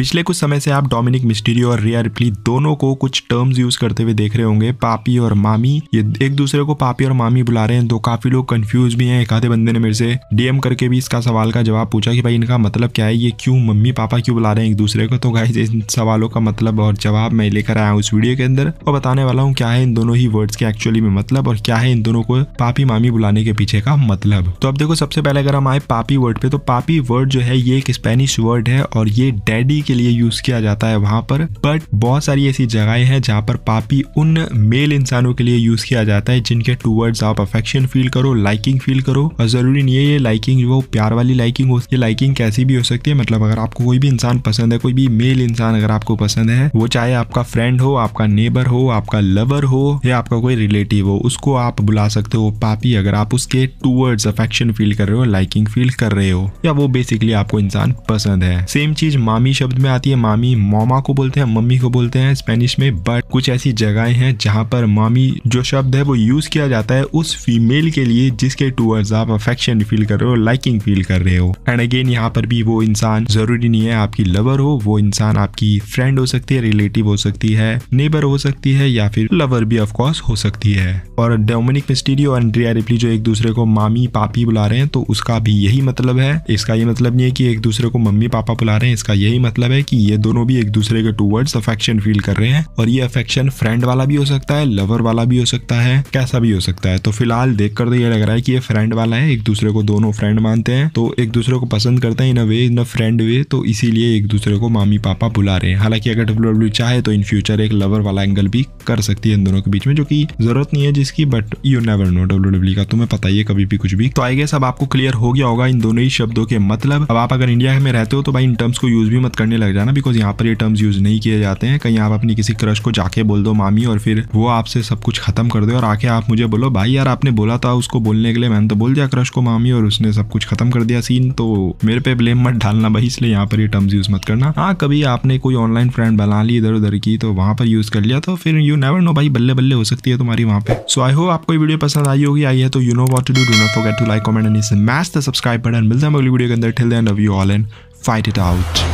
पिछले कुछ समय से आप डोमिनिक मिस्टीरियो और रिया रिपली दोनों को कुछ टर्म्स यूज करते हुए देख रहे होंगे पापी और मामी ये एक दूसरे को पापी और मामी बुला रहे हैं तो काफी लोग कंफ्यूज भी हैं एक आधे बंदे ने मेरे से डीएम करके भी इसका सवाल का जवाब पूछा कि भाई इनका मतलब क्या है ये क्यों मम्मी पापा क्यों बुला रहे हैं एक दूसरे को तो गाइज इन सवालों का मतलब और जवाब मैं लेकर आया हूँ इस वीडियो के अंदर और बताने वाला हूँ क्या है इन दोनों ही वर्ड्स के एक्चुअली में मतलब और क्या है इन दोनों को पापी मामी बुलाने के पीछे का मतलब तो अब देखो सबसे पहले अगर हम आए पापी वर्ड पे तो पापी वर्ड जो है ये एक स्पेनिश वर्ड है और ये डैडी के लिए यूज किया जाता है वहां पर बट बहुत सारी ऐसी जगह है जहां पर पापी उन मेल इंसानों के लिए यूज किया जाता है जिनके टूवर्ड्स आप अफेक्शन फील करो लाइकिंग फील करो और जरूरी नहीं है ये लाइकिंग वो प्यार वाली लाइकिंग हो ये लाइकिंग कैसी भी हो सकती है मतलब अगर आपको कोई भी इंसान पसंद है कोई भी मेल इंसान अगर आपको पसंद है वो चाहे आपका फ्रेंड हो आपका नेबर हो आपका लवर हो या आपका कोई रिलेटिव हो उसको आप बुला सकते हो पापी अगर आप उसके टूवर्ड्स अफेक्शन फील कर रहे हो लाइकिंग फील कर रहे हो या वो बेसिकली आपको इंसान पसंद है सेम चीज मामी शब्द में आती है मामी मोमा को बोलते हैं मम्मी को बोलते हैं स्पेनिश में बट कुछ ऐसी जगह हैं जहाँ पर मामी जो शब्द है वो यूज किया जाता है उस फीमेल के लिए जिसके टूवर्ड्स आप अफेक्शन फील कर रहे हो लाइकिंग फील कर रहे हो एंड अगेन यहाँ पर भी वो इंसान जरूरी नहीं है आपकी लवर हो वो इंसान आपकी फ्रेंड हो सकती है रिलेटिव हो सकती है नेबर हो सकती है या फिर लवर भी ऑफकोर्स हो सकती है और डोमिनिक मिस्टीरियो और एंड्रिया जो एक दूसरे को मामी पापी बुला रहे हैं तो उसका भी यही मतलब है इसका ये मतलब नहीं है कि एक दूसरे को मम्मी पापा बुला रहे हैं इसका यही मतलब मतलब है कि ये दोनों भी एक दूसरे के टूवर्ड्स अफेक्शन फील कर रहे हैं और ये अफेक्शन फ्रेंड वाला भी हो सकता है लवर वाला भी हो सकता है कैसा भी हो सकता है तो फिलहाल देख कर तो ये लग रहा है कि ये फ्रेंड वाला है एक दूसरे को दोनों फ्रेंड मानते हैं तो एक दूसरे को पसंद करते हैं इन अ वे इन अ फ्रेंड वे तो इसीलिए एक दूसरे को मामी पापा बुला रहे हैं हालांकि अगर डब्ल्यू चाहे तो इन फ्यूचर एक लवर वाला एंगल भी कर सकती है इन दोनों के बीच में जो की जरूरत नहीं है जिसकी but you never know W का तुम्हें पता ही है कभी भी कुछ भी तो आई गेस अब आपको क्लियर हो गया होगा इन दोनों ही शब्दों के मतलब अब आप अगर इंडिया में रहते हो तो भाई इन टर्म्स को यूज भी मत करना करने लग जाना बिकॉज यहाँ पर ये टर्म्स यूज नहीं किए जाते हैं कहीं आप अपनी किसी क्रश को जाके बोल दो मामी और फिर वो आपसे सब कुछ खत्म कर दे और आके आप मुझे बोलो भाई यार आपने बोला था उसको बोलने के लिए मैंने तो बोल दिया क्रश को मामी और उसने सब कुछ खत्म कर दिया सीन तो मेरे पे ब्लेम मत डालना भाई इसलिए यहाँ पर ये टर्म्स यूज मत करना हाँ कभी आपने कोई ऑनलाइन फ्रेंड बना ली इधर उधर की तो वहाँ पर यूज कर लिया तो फिर यू नेवर नो भाई बल्ले बल्ले हो सकती है तुम्हारी वहाँ पे सो आई होप आपको वीडियो पसंद आई होगी आई है तो you know what to do do for forget to like comment and match the subscribe button मिलता है अगली वीडियो के अंदर till then and you all and fight it out